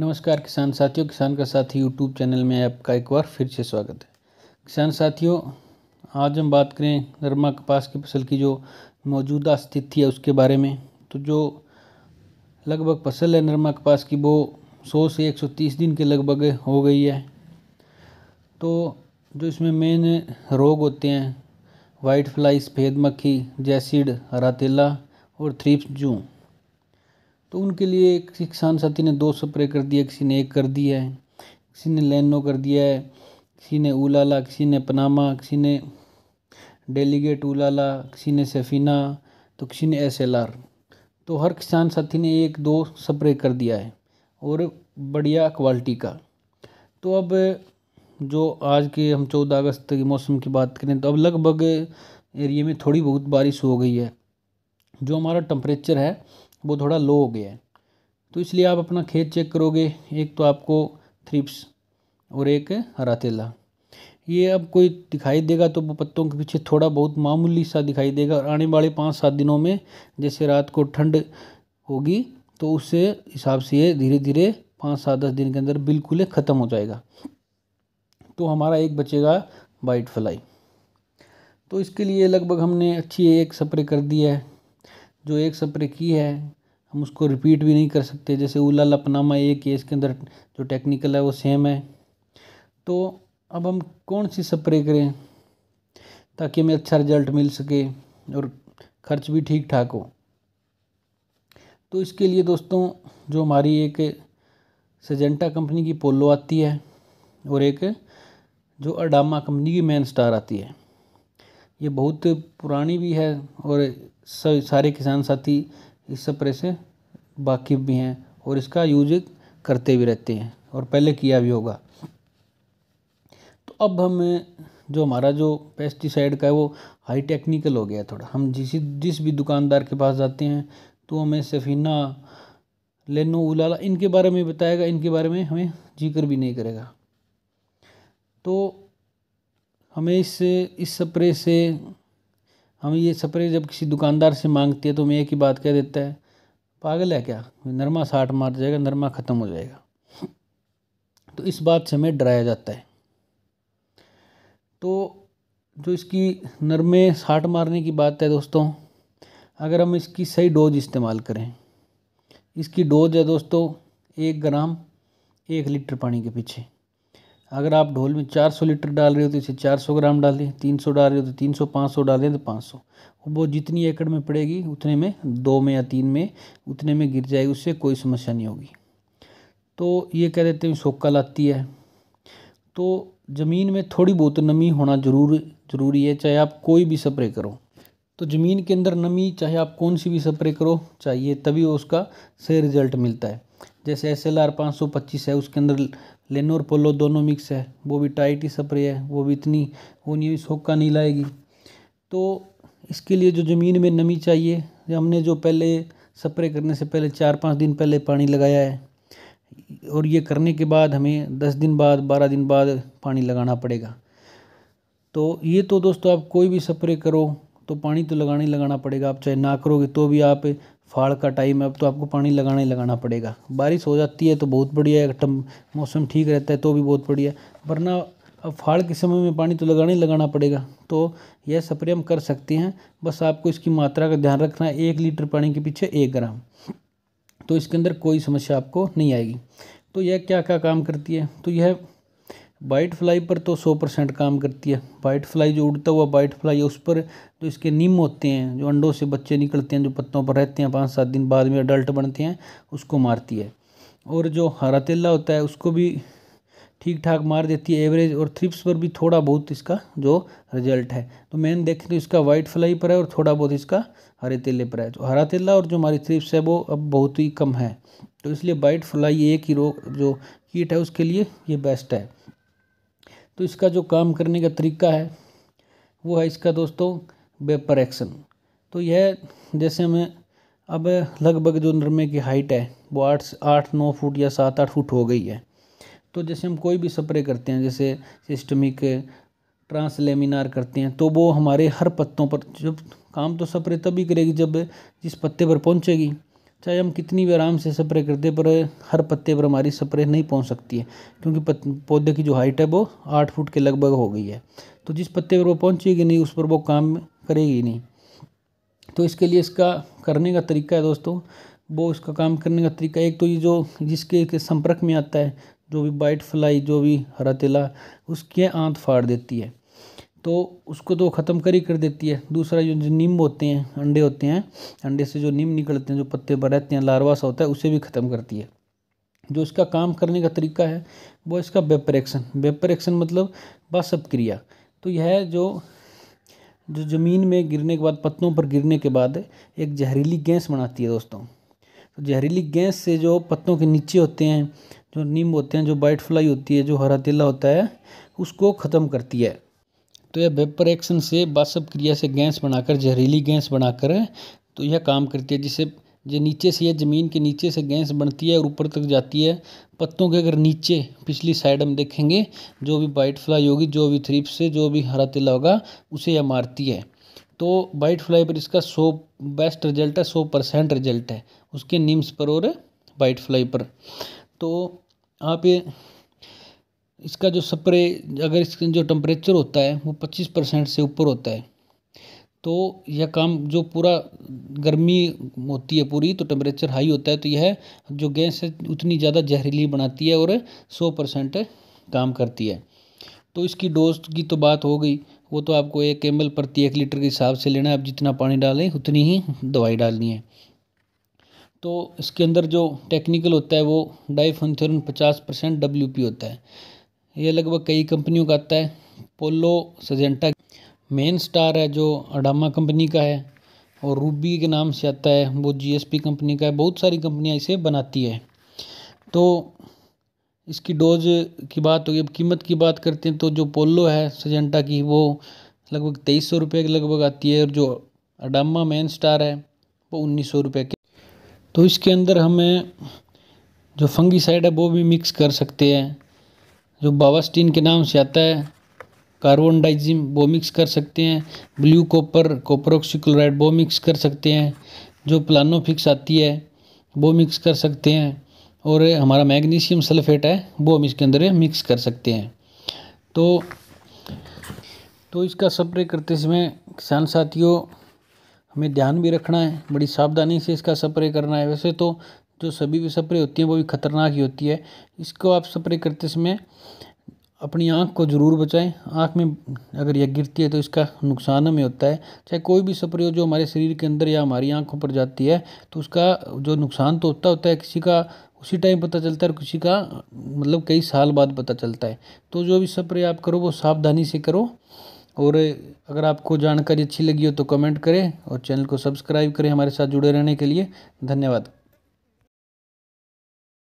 नमस्कार किसान साथियों किसान का साथी यूट्यूब चैनल में आपका एक बार फिर से स्वागत है किसान साथियों आज हम बात करें नरमा कपास की फसल की जो मौजूदा स्थिति है उसके बारे में तो जो लगभग फसल है नरमा कपास की वो 100 से 130 दिन के लगभग हो गई है तो जो इसमें मेन रोग होते हैं वाइट फ्लाई सफ़ेद मक्खी जैसिड हरा और थ्रिप्स जू तो उनके लिए एक किसान साथी ने दो स्प्रे कर दिया किसी ने एक कर दिया है किसी ने लेनो कर दिया है किसी ने उलाला किसी ने पनामा किसी ने डेलीगेट उलाला किसी ने सेफिना तो किसी ने एस तो हर किसान साथी ने एक दो स्प्रे कर दिया है और बढ़िया क्वालिटी का तो अब जो आज के हम चौदह अगस्त के मौसम की बात करें तो अब लगभग एरिया में थोड़ी बहुत बारिश हो गई है जो हमारा टम्परेचर है वो थोड़ा लो हो गया है तो इसलिए आप अपना खेत चेक करोगे एक तो आपको थ्रिप्स और एक हरा तेला ये अब कोई दिखाई देगा तो वो पत्तों के पीछे थोड़ा बहुत मामूली सा दिखाई देगा और आने वाले पाँच सात दिनों में जैसे रात को ठंड होगी तो उस हिसाब से ये धीरे धीरे पाँच सात दस दिन के अंदर बिल्कुल ख़त्म हो जाएगा तो हमारा एक बचेगा वाइट फ्लाई तो इसके लिए लगभग हमने अच्छी एक स्प्रे कर दी है जो एक स्प्रे की है हम उसको रिपीट भी नहीं कर सकते जैसे उला लपनामा ए केस के अंदर जो टेक्निकल है वो सेम है तो अब हम कौन सी स्प्रे करें ताकि हमें अच्छा रिजल्ट मिल सके और खर्च भी ठीक ठाक हो तो इसके लिए दोस्तों जो हमारी एक सजेंटा कंपनी की पोलो आती है और एक जो अडामा कंपनी की मैन स्टार आती है ये बहुत पुरानी भी है और सारे किसान साथी इस स्प्रे से वाकिफ़ भी हैं और इसका यूज करते भी रहते हैं और पहले किया भी होगा तो अब हमें जो हमारा जो पेस्टिसाइड का है वो हाई टेक्निकल हो गया थोड़ा हम जिस जिस भी दुकानदार के पास जाते हैं तो हमें सफ़ीना लेनो उलाला इनके बारे में बताएगा इनके बारे में हमें जिक्र भी नहीं करेगा तो हमें इससे इस स्प्रे से हम ये स्प्रे जब किसी दुकानदार से मांगते हैं तो हमें एक ही बात कह देता है पागल है क्या नरमा साठ मार जाएगा नरमा ख़त्म हो जाएगा तो इस बात से हमें डराया जाता है तो जो इसकी नरमे साठ मारने की बात है दोस्तों अगर हम इसकी सही डोज इस्तेमाल करें इसकी डोज है दोस्तों एक ग्राम एक लीटर पानी के पीछे अगर आप ढोल में 400 लीटर डाल रहे हो तो इसे 400 ग्राम डालें 300 डाल रहे हो तो 300 500 डालें तो 500 वो जितनी एकड़ में पड़ेगी उतने में दो में या तीन में उतने में गिर जाएगी उससे कोई समस्या नहीं होगी तो ये कह देते हैं सोक्का लाती है तो ज़मीन में थोड़ी बहुत नमी होना जरूर ज़रूरी है चाहे आप कोई भी स्प्रे करो तो ज़मीन के अंदर नमी चाहे आप कौन सी भी स्प्रे करो चाहिए तभी उसका सही रिजल्ट मिलता है जैसे एस एल आर पाँच सौ पच्चीस है उसके अंदर लेनोर पोलो दोनों मिक्स है वो भी टाइट ही स्प्रे है वो भी इतनी वो नहीं सोखा नहीं लाएगी तो इसके लिए जो ज़मीन में नमी चाहिए हमने जो पहले स्प्रे करने से पहले चार पाँच दिन पहले पानी लगाया है और ये करने के बाद हमें दस दिन बाद बारह दिन बाद पानी लगाना पड़ेगा तो ये तो दोस्तों आप कोई भी स्प्रे करो तो पानी तो लगाना ही लगाना पड़ेगा आप चाहे ना करोगे तो भी आप फाड़ का टाइम है अब तो आपको पानी लगाना ही लगाना पड़ेगा बारिश हो जाती है तो बहुत बढ़िया है मौसम ठीक रहता है तो भी बहुत बढ़िया वरना अब फाड़ के समय में पानी तो लगाना ही लगाना पड़ेगा तो यह स्प्रे हम कर सकते हैं बस आपको इसकी मात्रा का ध्यान रखना है एक लीटर पानी के पीछे एक ग्राम तो इसके अंदर कोई समस्या आपको नहीं आएगी तो यह क्या क्या काम करती है तो यह वाइट फ्लाई पर तो सौ परसेंट काम करती है वाइट फ्लाई जो उड़ता हुआ वाइट फ्लाई है उस पर जो इसके नीम होते हैं जो अंडों से बच्चे निकलते हैं जो पत्तों पर रहते हैं पाँच सात दिन बाद में अडल्ट बनते हैं उसको मारती है और जो हरा तेला होता है उसको भी ठीक ठाक मार देती है एवरेज और थ्रिप्स पर भी थोड़ा बहुत इसका जो रिजल्ट है तो मैंने देखें तो इसका वाइट फ्लाई पर है और थोड़ा बहुत इसका हरे तेले पर है तो हरा तेला और जो हमारी थ्रिप्स है वो अब बहुत ही कम है तो इसलिए वाइट फ्लाई एक ही रोग जो कीट है उसके लिए ये बेस्ट है तो इसका जो काम करने का तरीका है वो है इसका दोस्तों वेपर एक्शन तो यह जैसे हमें अब लगभग जो नरमे की हाइट है वो आठ आठ नौ फुट या सात आठ फुट हो गई है तो जैसे हम कोई भी स्प्रे करते हैं जैसे सिस्टमिक ट्रांसलेमिनार करते हैं तो वो हमारे हर पत्तों पर जब काम तो स्प्रे तभी करेगी जब जिस पत्ते पर पहुंचेगी चाहे हम कितनी भी आराम से स्प्रे करते पर हर पत्ते पर हमारी स्प्रे नहीं पहुंच सकती है क्योंकि पौधे की जो हाइट है वो आठ फुट के लगभग हो गई है तो जिस पत्ते पर वो पहुंचेगी नहीं उस पर वो काम करेगी नहीं तो इसके लिए इसका करने का तरीका है दोस्तों वो इसका काम करने का तरीका एक तो ये जो जिसके संपर्क में आता है जो भी बाइट फ्लाई जो भी हरा तेला उसके आँत फाड़ देती है तो उसको तो ख़त्म कर ही कर देती है दूसरा जो जो नीम होते हैं अंडे होते हैं अंडे से जो नीम निकलते हैं जो पत्ते पर रहते हैं लारवा सा होता है उसे भी ख़त्म करती है जो इसका काम करने का तरीका है वो इसका वेपर एक्शन वेपर एक्शन मतलब बासप क्रिया तो यह जो जो ज़मीन में गिरने के बाद पत्तों पर गिरने के बाद एक जहरीली गैस बनाती है दोस्तों तो जहरीली गैस से जो पत्तों के नीचे होते हैं जो नीम होते हैं जो बाइट फ्लाई होती है जो हरा तिल्ला होता है उसको ख़त्म करती है तो यह वेपर एक्शन से वाष्प क्रिया से गैस बनाकर जहरीली गैस बनाकर तो यह काम करती है जिसे जो नीचे से यह ज़मीन के नीचे से गैस बनती है और ऊपर तक जाती है पत्तों के अगर नीचे पिछली साइड हम देखेंगे जो भी वाइट फ्लाई होगी जो भी थ्रीप से जो भी हरा तिला होगा उसे यह मारती है तो वाइट फ्लाई पर इसका सौ बेस्ट रिजल्ट है सौ परसेंट रिजल्ट है उसके निम्स पर और वाइट फ्लाई पर तो आप ये इसका जो स्प्रे अगर इसका जो टेम्परेचर होता है वो पच्चीस परसेंट से ऊपर होता है तो यह काम जो पूरा गर्मी होती है पूरी तो टेम्परेचर हाई होता है तो यह जो गैस है उतनी ज़्यादा जहरीली बनाती है और सौ परसेंट काम करती है तो इसकी डोज की तो बात हो गई वो तो आपको एक एम एल प्रति एक लीटर के हिसाब से लेना है आप जितना पानी डालें उतनी ही दवाई डालनी है तो इसके अंदर जो टेक्निकल होता है वो डाइफनथ्योरन पचास परसेंट डब्ल्यू पी होता है ये लगभग कई कंपनियों का आता है पोलो सजेंटा मेन स्टार है जो अडामा कंपनी का है और रूबी के नाम से आता है वो जीएसपी कंपनी का है बहुत सारी कंपनियां इसे बनाती है तो इसकी डोज की बात होगी अब कीमत की बात करते हैं तो जो पोलो है सजेंटा की वो लगभग तेईस सौ रुपये के लगभग आती है और जो अडामा मेन स्टार है वो उन्नीस सौ रुपये की तो इसके अंदर हमें जो फंगी साइड है वो भी मिक्स कर सकते हैं जो बावास्टीन के नाम से आता है कार्बन डाइजिम वो मिक्स कर सकते हैं ब्लू कॉपर कॉपरोक्सी वो मिक्स कर सकते हैं जो प्लानो फिक्स आती है वो मिक्स कर सकते हैं और हमारा मैग्नीशियम सल्फेट है वो हम इसके अंदर मिक्स कर सकते हैं तो तो इसका स्प्रे करते समय किसान साथियों हमें ध्यान भी रखना है बड़ी सावधानी से इसका स्प्रे करना है वैसे तो जो तो सभी स्प्रे होती है वो भी खतरनाक ही होती है इसको आप स्प्रे करते समय अपनी आँख को ज़रूर बचाएं आँख में अगर यह गिरती है तो इसका नुकसान हमें होता है चाहे कोई भी स्प्रे हो जो हमारे शरीर के अंदर या हमारी आँखों पर जाती है तो उसका जो नुकसान तो होता होता है किसी का उसी टाइम पता चलता है और किसी का मतलब कई साल बाद पता चलता है तो जो भी स्प्रे आप करो वो सावधानी से करो और अगर आपको जानकारी अच्छी लगी हो तो कमेंट करें और चैनल को सब्सक्राइब करें हमारे साथ जुड़े रहने के लिए धन्यवाद